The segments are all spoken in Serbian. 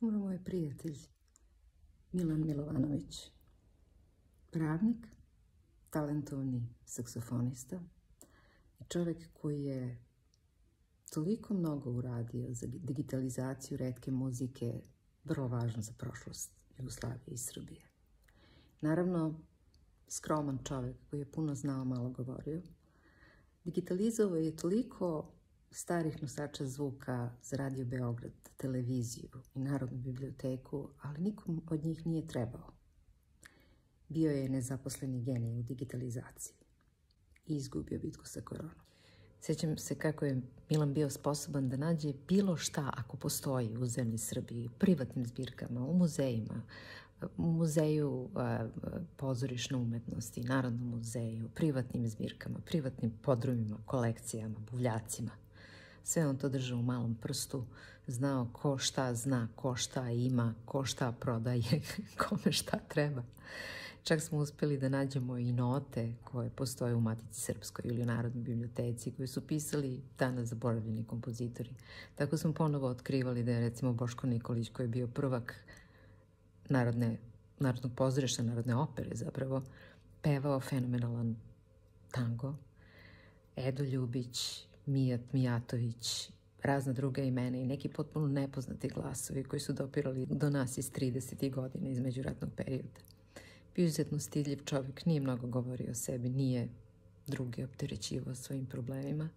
Umro moj prijatelj Milan Milovanović, pravnik, talentovni saksofonista i čovjek koji je toliko mnogo uradio za digitalizaciju redke muzike, vrlo važno za prošlost Jugoslavije i Srbije. Naravno, skroman čovjek koji je puno znao, malo govorio, digitalizovao je toliko starih nosača zvuka za Radio Beograd, televiziju i Narodnu biblioteku, ali nikom od njih nije trebao. Bio je nezaposleni genij u digitalizaciji i izgubio bitku sa koronom. Sećam se kako je Milan bio sposoban da nađe bilo šta ako postoji u zemlji Srbiji, u privatnim zbirkama, u muzejima, u muzeju pozorišne umetnosti, Narodnom muzeju, privatnim zbirkama, privatnim podrumima, kolekcijama, buvljacima sve on to drže u malom prstu, znao ko šta zna, ko šta ima, ko šta prodaje, kome šta treba. Čak smo uspjeli da nađemo i note koje postoje u Matici Srpskoj ili u Narodnoj biblioteci koje su pisali danas zaboravljeni kompozitori. Tako smo ponovo otkrivali da je recimo Boško Nikolić koji je bio prvak narodne, narodnog pozorišta, narodne opere zapravo, pevao fenomenalan tango. Edo Ljubić, Mijat Mijatović, razna druga imena i neki potpuno nepoznati glasovi koji su dopirali do nas iz 30. godine između ratnog perioda. Bio izuzetno stidljiv čovjek, nije mnogo govorio o sebi, nije drugi opterećivo svojim problemima,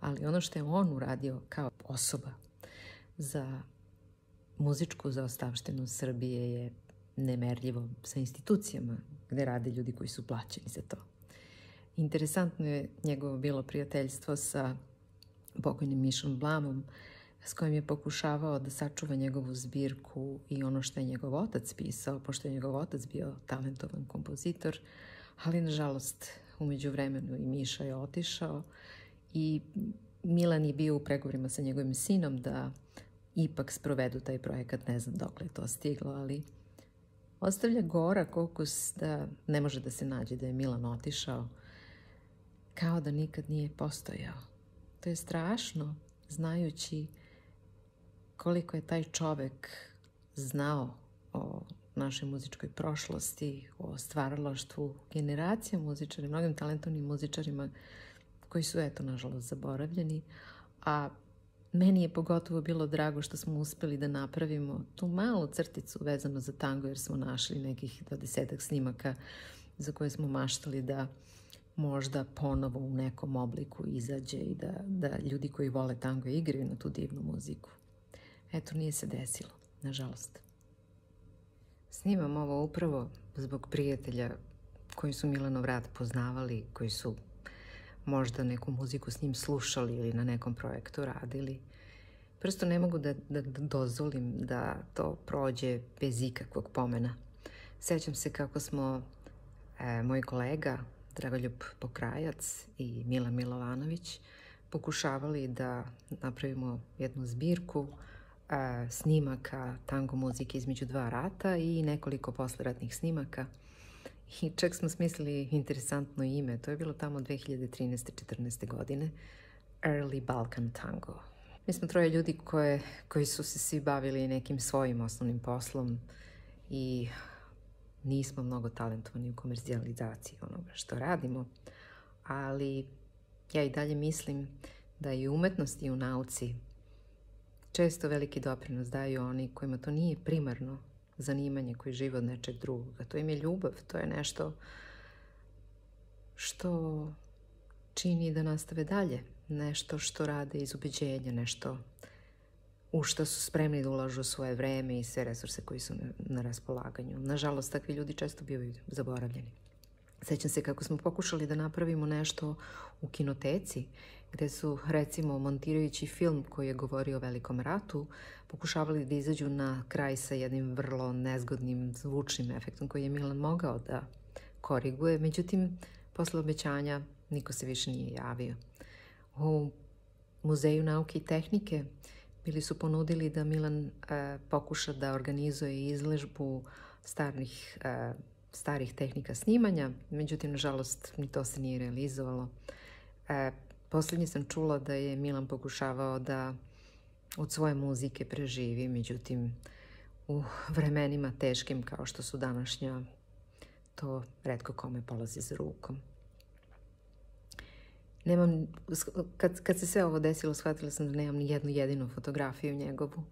ali ono što je on uradio kao osoba za muzičku zaostavštenu Srbije je nemerljivo sa institucijama gde rade ljudi koji su plaćeni za to. Interesantno je njegovo bilo prijateljstvo sa pokojnim Mišom Blamom, s kojim je pokušavao da sačuva njegovu zbirku i ono što je njegov otac pisao, pošto je njegov otac bio talentovan kompozitor, ali nažalost umeđu vremenu i Miša je otišao i Milan je bio u pregovorima sa njegovim sinom da ipak sprovedu taj projekat, ne znam dokle je to stiglo, ali ostavlja gora kokus da ne može da se nađe da je Milan otišao, kao da nikad nije postojao. To je strašno znajući koliko je taj čovek znao o našoj muzičkoj prošlosti, o stvaralaštvu generacija muzičara, mnogim talentovnim muzičarima koji su, eto, nažalost, zaboravljeni. A meni je pogotovo bilo drago što smo uspeli da napravimo tu malu crticu vezano za tango, jer smo našli nekih dvadesetak snimaka za koje smo maštali da uh, možda ponovo u nekom obliku izađe i da, da ljudi koji vole tango igraju na tu divnu muziku. Eto, nije se desilo, nažalost. Snimam ovo upravo zbog prijatelja koji su Milano Vrat poznavali, koji su možda neku muziku s njim slušali ili na nekom projektu radili. Prosto ne mogu da, da, da dozvolim da to prođe bez ikakvog pomena. Sećam se kako smo, e, moj kolega, Dragoljub Pokrajac i Mila Milovanović pokušavali da napravimo jednu zbirku e, snimaka tango muzike između dva rata i nekoliko posleratnih snimaka. I čak smo smislili interesantno ime. To je bilo tamo 2013-14. godine. Early Balkan Tango. Mi smo troje ljudi koje, koji su se svi bavili nekim svojim osnovnim poslom i nismo mnogo talentovani u komercijalizaciji onoga što radimo, ali ja i dalje mislim da i u umetnosti i u nauci često veliki doprinos daju oni kojima to nije primarno zanimanje koji žive od nečeg drugog. to im je ljubav, to je nešto što čini da nastave dalje, nešto što rade iz ubeđenja, nešto u šta su spremni da ulažu svoje vreme i sve resurse koji su na raspolaganju. Nažalost, takvi ljudi često bivaju zaboravljeni. Sećam se kako smo pokušali da napravimo nešto u kinoteci, gde su, recimo, montirajući film koji je govorio o velikom ratu, pokušavali da izađu na kraj sa jednim vrlo nezgodnim zvučnim efektom koji je Milan mogao da koriguje. Međutim, posle obećanja niko se više nije javio. U Muzeju nauke i tehnike bili su ponudili da Milan e, pokuša da organizuje izležbu starih, e, starih tehnika snimanja, međutim, nažalost, ni to se nije realizovalo. E, Poslednje sam čula da je Milan pokušavao da od svoje muzike preživi, međutim, u vremenima teškim kao što su današnja, to redko kome polazi za rukom nemam, kad, kad se sve ovo desilo, shvatila sam da nemam ni jednu jedinu fotografiju njegovu.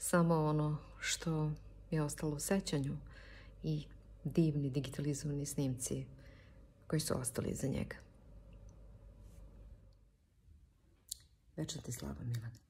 Samo ono što je ostalo u sećanju i divni digitalizovani snimci koji su ostali iza njega. Večno ti slava, Milane.